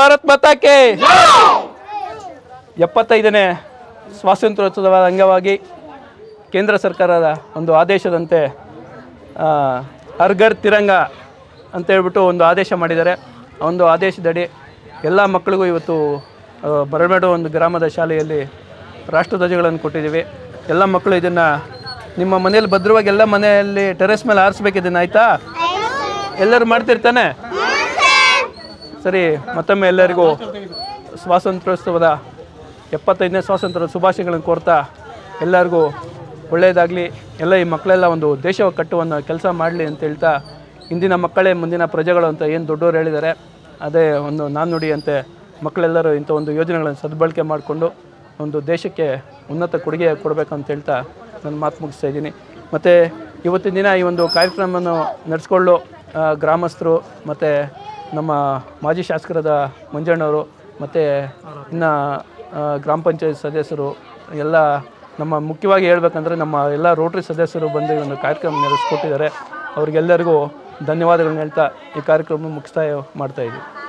ಭಾರತ್ ಮಾತಾಕೆ ಎಪ್ಪತ್ತೈದನೇ ಸ್ವಾತಂತ್ರ್ಯೋತ್ಸವದ ಅಂಗವಾಗಿ ಕೇಂದ್ರ ಸರ್ಕಾರದ ಒಂದು ಆದೇಶದಂತೆ ಅರ್ಗರ್ ತಿರಂಗ ಅಂತ ಹೇಳ್ಬಿಟ್ಟು ಒಂದು ಆದೇಶ ಮಾಡಿದ್ದಾರೆ ಒಂದು ಆದೇಶದಡಿ ಎಲ್ಲ ಮಕ್ಕಳಿಗೂ ಇವತ್ತು ಬರಮೇಡು ಒಂದು ಗ್ರಾಮದ ಶಾಲೆಯಲ್ಲಿ ರಾಷ್ಟ್ರಧ್ವಜಗಳನ್ನು ಕೊಟ್ಟಿದ್ದೀವಿ ಎಲ್ಲ ಮಕ್ಕಳು ಇದನ್ನು ನಿಮ್ಮ ಮನೆಯಲ್ಲಿ ಭದ್ರವಾಗಿ ಎಲ್ಲ ಮನೆಯಲ್ಲಿ ಟೆರೆಸ್ ಮೇಲೆ ಆರಿಸ್ಬೇಕಿದ್ದೀನಿ ಇದನ್ನು ಆಯಿತಾ ಎಲ್ಲರೂ ಮಾಡ್ತಿರ್ತಾನೆ ಸರಿ ಮತ್ತೊಮ್ಮೆ ಎಲ್ಲರಿಗೂ ಸ್ವಾತಂತ್ರ್ಯೋತ್ಸವದ ಎಪ್ಪತ್ತೈದನೇ ಸ್ವಾತಂತ್ರ್ಯ ಶುಭಾಶಯಗಳನ್ನು ಕೋರ್ತಾ ಎಲ್ಲರಿಗೂ ಒಳ್ಳೆಯದಾಗಲಿ ಎಲ್ಲ ಈ ಮಕ್ಕಳೆಲ್ಲ ಒಂದು ದೇಶ ಕಟ್ಟುವನ್ನು ಕೆಲಸ ಮಾಡಲಿ ಅಂತ ಹೇಳ್ತಾ ಇಂದಿನ ಮಕ್ಕಳೇ ಮುಂದಿನ ಪ್ರಜೆಗಳು ಅಂತ ಏನು ದೊಡ್ಡವರು ಹೇಳಿದ್ದಾರೆ ಅದೇ ಒಂದು ನುಡಿಯಂತೆ ಮಕ್ಕಳೆಲ್ಲರೂ ಇಂಥ ಒಂದು ಯೋಜನೆಗಳನ್ನು ಸದ್ಬಳಕೆ ಮಾಡಿಕೊಂಡು ಒಂದು ದೇಶಕ್ಕೆ ಉನ್ನತ ಕೊಡುಗೆ ಕೊಡಬೇಕಂತ ಹೇಳ್ತಾ ನಾನು ಮಾತು ಮುಗಿಸ್ತಾ ಇದ್ದೀನಿ ಮತ್ತು ಇವತ್ತಿನ ದಿನ ಈ ಒಂದು ಕಾರ್ಯಕ್ರಮವನ್ನು ನಡೆಸ್ಕೊಳ್ಳೋ ಗ್ರಾಮಸ್ಥರು ಮತ್ತು ನಮ್ಮ ಮಾಜಿ ಶಾಸಕರಾದ ಮಂಜಣ್ಣವರು ಮತ್ತು ಇನ್ನು ಗ್ರಾಮ ಪಂಚಾಯತ್ ಸದಸ್ಯರು ಎಲ್ಲ ನಮ್ಮ ಮುಖ್ಯವಾಗಿ ಹೇಳಬೇಕಂದ್ರೆ ನಮ್ಮ ಎಲ್ಲ ರೋಟ್ರಿ ಸದಸ್ಯರು ಬಂದು ಈ ಒಂದು ಕಾರ್ಯಕ್ರಮ ನಡೆಸ್ಕೊಟ್ಟಿದ್ದಾರೆ ಅವ್ರಿಗೆಲ್ಲರಿಗೂ ಧನ್ಯವಾದಗಳನ್ನ ಹೇಳ್ತಾ ಈ ಕಾರ್ಯಕ್ರಮ ಮುಗಿಸ್ತಾ ಮಾಡ್ತಾ